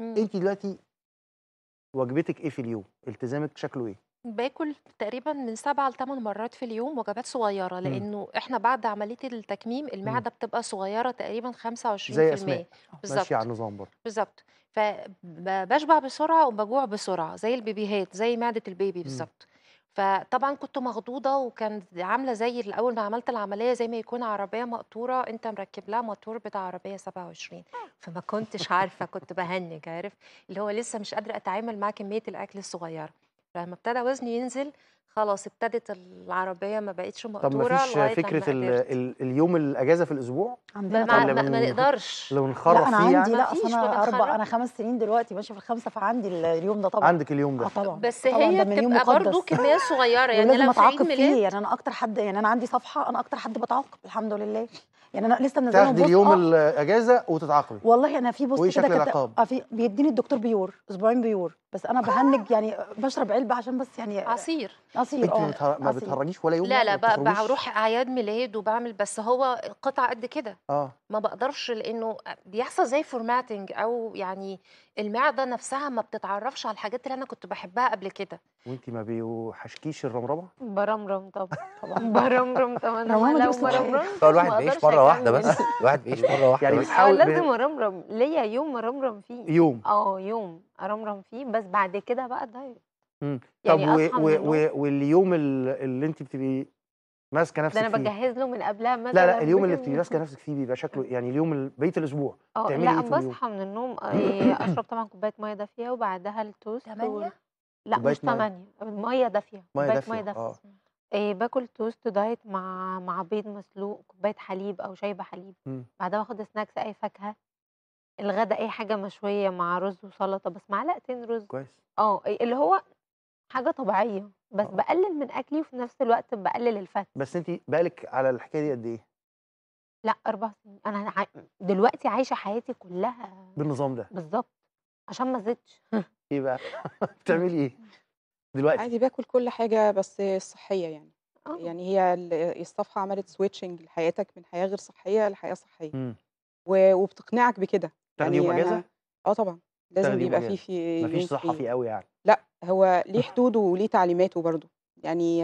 إمم. أنتِ دلوقتي وجبتِك إيه في اليوم؟ التزامِك شكله إيه؟ باكل تقريبًا من 7 ل8 مرات في اليوم وجبات صغيرة، لانه لإنه إحنا بعد عملية التكميم المعدة بتبقى صغيرة تقريبًا 25% زي أسماء، آه، ماشية على النظام برضه. بالظبط فبشبع بسرعة وبجوع بسرعة زي البيبيهات، زي معدة البيبي بالظبط فطبعًا كنت مخضوضة وكان عاملة زي الاول ما عملت العملية زي ما يكون عربية مقطورة أنت مركب لها موتور بتاع عربية 27 آه. فما كنتش عارفة كنت بهنج عارف، اللي هو لسه مش قادرة أتعامل مع كمية الأكل الصغيرة. لما ابتدى وزني ينزل خلاص ابتدت العربيه ما بقتش مقدوره طب ما فيش فكره الـ الـ اليوم الاجازه في الاسبوع عندنا ما, ما, ما نقدرش لو نخرف فيه انا عندي يعني. لا اصل انا اربع انا خمس سنين دلوقتي ماشيه في الخمسه فعندي اليوم ده طبعا عندك اليوم ده آه طبعا بس طبعًا هي بتبقى برضه كميه صغيره يعني لما تعاقب فيه يعني انا اكتر حد يعني انا عندي صفحه انا اكتر حد بتعاقب الحمد لله يعني انا لسه منزله تاخدي اليوم آه. الاجازه وتتعاقبي والله انا في بوست كده شكل العقاب؟ آه في بيديني الدكتور بيور اسبوعين بيور بس انا بهنج يعني بشرب علبه عشان بس يعني عصير عصير اه ما بتهرجيش ولا يوم لا يعني، لا بروح اعياد ميلاد وبعمل بس هو قطع قد كده اه ما بقدرش لانه بيحصل زي فورماتنج او يعني المعده نفسها ما بتتعرفش على الحاجات اللي انا كنت بحبها قبل كده وانت ما بيوحشكيش الرمرمه؟ برمرم طبعا طبعا برمرم طبعا انا لو برمرم طب الواحد بيعيش مره واحده بس الواحد بيعيش مره واحده يعني بتحاول اه، لازم ارمرم ليا يوم ارمرم فيه يوم اه يوم ارمرم فيه بس بعد كده بقى دايت امم يعني طب واليوم اللي انت بتبقي ماسكه نفسك فيه ده انا بجهز له من قبلها مثلا لا لا اليوم اللي بتبقي ماسكه نفسك فيه بيبقى شكله يعني اليوم بقيه الاسبوع بتعملي اه لا بصحى ايه من النوم آه، اشرب طبعا كوبايه ميه دافيه وبعدها التوست 8 لا مش 8 الميه دافيه ميه دافيه ميه دافيه آه. إيه باكل توست دايت مع مع بيض مسلوق كوبايه حليب او شايبه حليب بعدها باخد سناكس اي فاكهه الغدا اي حاجه مشويه مع رز وسلطه بس معلقتين رز كويس اه اللي هو حاجه طبيعيه بس أوه. بقلل من اكلي وفي نفس الوقت بقلل الفات بس انت بالك على الحكايه دي قد ايه لا اربع سنين انا دلوقتي عايشه حياتي كلها بالنظام ده بالظبط عشان ما زدتش ايه بقى بتعملي ايه دلوقتي عادي باكل كل حاجه بس صحيه يعني أوه. يعني هي الصفحه عملت سويتشنج لحياتك من حياه غير صحيه لحياه صحيه و... وبتقنعك بكده يعني يوم اجازه اه طبعا لازم يبقى فيه في مفيش صحه فيه قوي يعني لا هو ليه حدوده وليه تعليماته برضه يعني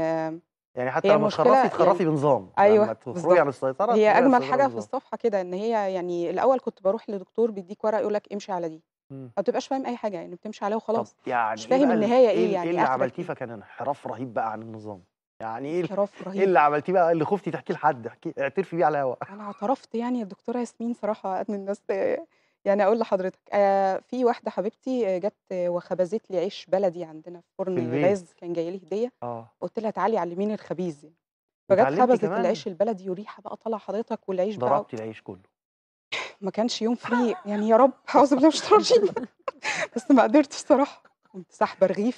يعني حتى لما تخرفي تخرفي يعني بنظام ايوه لما تخرجي عن السيطره هي اجمل حاجه في الصفحه كده ان هي يعني الاول كنت بروح لدكتور بيديك ورقه يقول لك امشي على دي ما بتبقاش فاهم اي حاجه يعني بتمشي عليها وخلاص يعني مش إيه فاهم النهايه ايه, إيه يعني ايه اللي عملتيه فكان انحراف رهيب بقى عن النظام يعني ايه انحراف رهيب ايه اللي عملتيه بقى اللي خفتي تحكيه لحد احكي اعترفي بيه على الهواء انا اعترفت يعني يا دكتوره ياسمين صراحه من الناس يعني اقول لحضرتك آه في واحده حبيبتي جت وخبزت لي عيش بلدي عندنا في فرن غاز كان جاي لي هديه آه. قلت لها تعالي علميني الخبيز يعني فجت خبزت العيش البلدي وريحه بقى طالعه حضرتك والعيش بقى ضربتي العيش كله ما كانش يوم فري يعني يا رب اعوذ بالله من الشيطان بس ما قدرتش الصراحه كنت ساحبه رغيف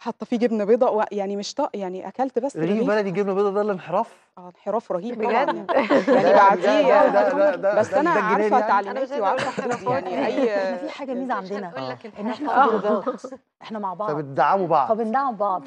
حاطه فيه جبنه بيضاء يعني مش طق يعني اكلت بس رغيف بلدي جبنه بيضاء ده الانحراف اه انحراف رهيب بجد يعني, يعني بعديه يعني. بس انا عارفه يعني. تعليماتي وعارفه حدودي يعني اي في حاجه ميزه عندنا ان احنا آه. احنا مع بعض فبندعموا بعض فبندعم بعض